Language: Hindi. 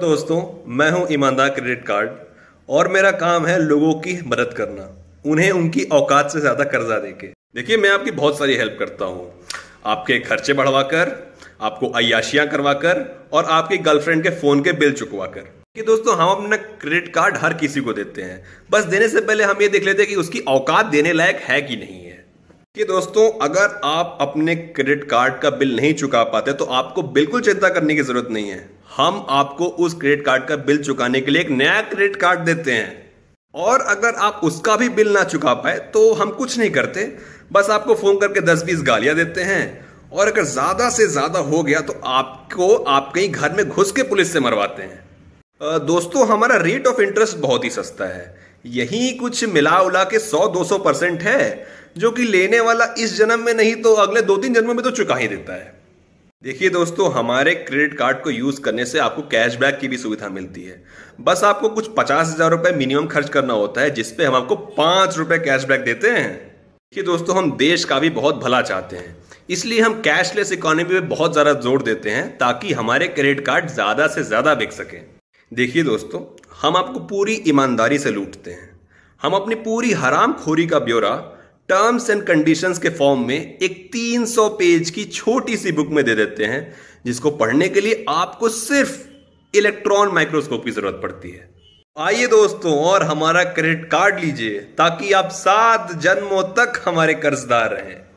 दोस्तों मैं हूं ईमानदार क्रेडिट कार्ड और मेरा काम है लोगों की मदद करना उन्हें उनकी औकात से ज़्यादा कर्जा देके देखिए मैं आपकी बहुत सारी हेल्प करता हूं आपके खर्चे बढ़वाकर आपको अयाशियां करवाकर और आपकी गर्लफ्रेंड के फ़ोन के बिल चुकवाकर कि दोस्तों हम अपना क्रेडिट कार्ड हर किसी को देते हैं बस देने से पहले हम ये देख लेते हैं कि उसकी औकात देने लायक है कि नहीं कि दोस्तों अगर आप अपने क्रेडिट कार्ड का बिल नहीं चुका पाते तो आपको बिल्कुल चिंता करने की जरूरत नहीं है हम आपको उस क्रेडिट कार्ड का बिल चुकाने के लिए एक नया क्रेडिट कार्ड देते हैं और अगर आप उसका भी बिल ना चुका पाए तो हम कुछ नहीं करते बस आपको फ़ोन करके दस बीस गालियाँ देते हैं और अगर ज़्यादा से ज़्यादा हो गया तो आपको आप कहीं घर में घुस के पुलिस से मरवाते हैं दोस्तों हमारा रेट ऑफ इंटरेस्ट बहुत ही सस्ता है यही कुछ मिला उला के 100-200 परसेंट है जो कि लेने वाला इस जन्म में नहीं तो अगले दो तीन जन्मों में तो चुका ही देता है देखिए दोस्तों हमारे क्रेडिट कार्ड को यूज़ करने से आपको कैशबैक की भी सुविधा मिलती है बस आपको कुछ पचास हज़ार रुपये मिनिमम खर्च करना होता है जिसपे हम आपको पाँच रुपये कैशबैक देते हैं देखिए दोस्तों हम देश का भी बहुत भला चाहते हैं इसलिए हम कैशलेस इकोनॉमी पे बहुत ज़्यादा जोर देते हैं ताकि हमारे क्रेडिट कार्ड ज़्यादा से ज़्यादा बिक सकें देखिए दोस्तों हम आपको पूरी ईमानदारी से लूटते हैं हम अपनी पूरी हराम खोरी का ब्यौरा टर्म्स एंड कंडीशंस के फॉर्म में एक 300 पेज की छोटी सी बुक में दे देते हैं जिसको पढ़ने के लिए आपको सिर्फ इलेक्ट्रॉन माइक्रोस्कोप की जरूरत पड़ती है आइए दोस्तों और हमारा क्रेडिट कार्ड लीजिए ताकि आप सात जन्मों तक हमारे कर्जदार रहें